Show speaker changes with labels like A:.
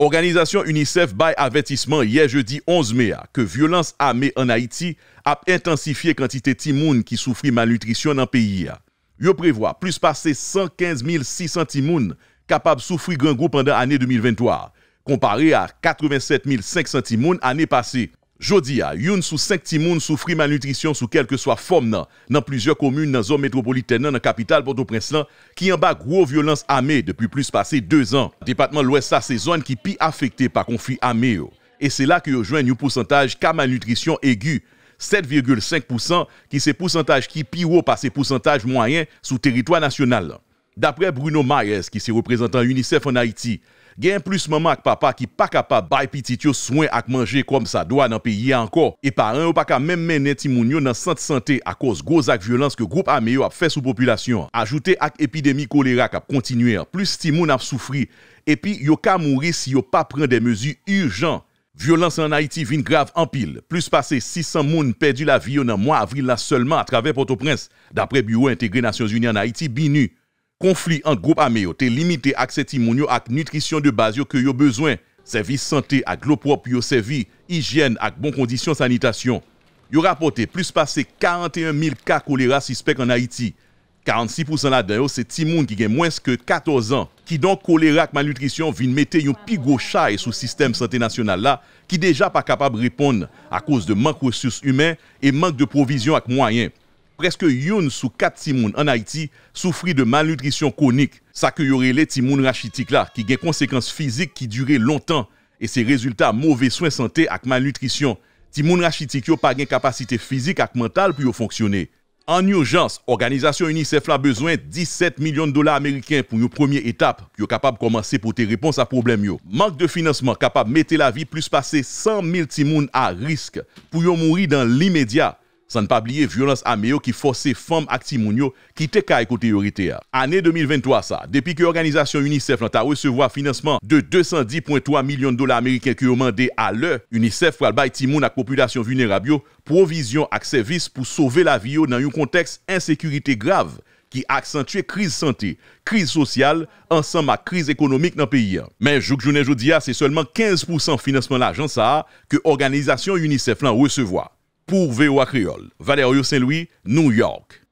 A: Organisation UNICEF bail avertissement hier jeudi 11 mai que violence armée en Haïti a intensifié quantité timoun qui souffrent malnutrition dans le pays. Yo prévoit plus passer 115 600 timoun capables de souffrir grand groupe pendant l'année 2023, comparé à 87 500 timoun l'année passée. Jodi ya, yon sou 5 timoun soufri malnutrisyon sou kelke swa fòm nan, nan plizye komoun nan zon metropolitè nan nan kapital Bordeaux-Prenslan, ki yon bak wò violans amè depi plus pase 2 an. Depatman l'Ouest sa sezon ki pi afekte pa konfi amè yo. E se la ke yo jwen yon pousantaj ka malnutrisyon egu, 7,5 pousant ki se pousantaj ki pi wò pase pousantaj mwayen sou teritwa nasyonal. Dapre Bruno Maez ki se reprezentan UNICEF an Haiti, Gen plus maman ak papa ki pak a pa bay pitit yo swen ak manje kom sa doa nan piye anko. E paran yo pak a men men neti moun yo nan sant sante a kos goz ak violans ke group a meyo ap fe sou populasyon. Ajoute ak epidemi kolerak ap kontinuer, plus ti moun ap soufri. Epi yo ka mounri si yo pa pren de mezu urgent. Violans an Haiti vin grav an pil. Plus pase 600 moun perdi la vi yo nan mwa avril la selman a traven Port-au-Prince. Dapre Bureau Integre Nations Union Haiti binu. Konflik an goup ame yo te limite ak se timoun yo ak nutrisyon de baz yo ke yo bezwen. Servis sante ak loprop yo servi, hijyen ak bon kondisyon sanitasyon. Yo rapote plus pase 41.000 ka kolera sispek an Haiti. 46% la deyo se timoun ki gen mwens ke 14 an. Ki don kolera ak man nutrisyon vin mette yon pigo chay sou sistem sante nasyonal la ki deja pa kapab repon a kouse de mank resurs humen e mank de provisyon ak mwayen. Preske yon sou 4 timoun an Haiti soufri de malnutrisyon konik. Sa ke yore le timoun rachitik la, ki gen konsekans fizik ki dure lontan e se rezultat mouve soin sante ak malnutrisyon. Timoun rachitik yo pa gen kapasite fizik ak mental pou yo fonksyonne. An yo jans, Organizasyon UNICEF la bezwen 17 milyon dola Ameriken pou yo premier etap pou yo kapab komanse pou te repons a problem yo. Mank de financeman kapab mette la vi plus pase 100 mil timoun a risk pou yo mouri dan li medya. San pa blye violans a meyo ki fose fom ak timoun yo ki te ka ekote yorite a. Ane 2023 sa, depi ke organizasyon UNICEF lant a resevo a financeman de 210.3 milyon dola Ameriken ki yo mande a le, UNICEF pral bay timoun ak populasyon vulnerabyo provizyon ak servis pou sove la viyo nan yon konteks ensekurite grav ki aksantye kriz sante, kriz sosyal, ansanma kriz ekonomik nan peyi a. Men jouk jounen joudiya, se seulement 15% financeman la jans a a ke organizasyon UNICEF lant resevo a. pour VOA Creole. Valerio Saint-Louis, New York.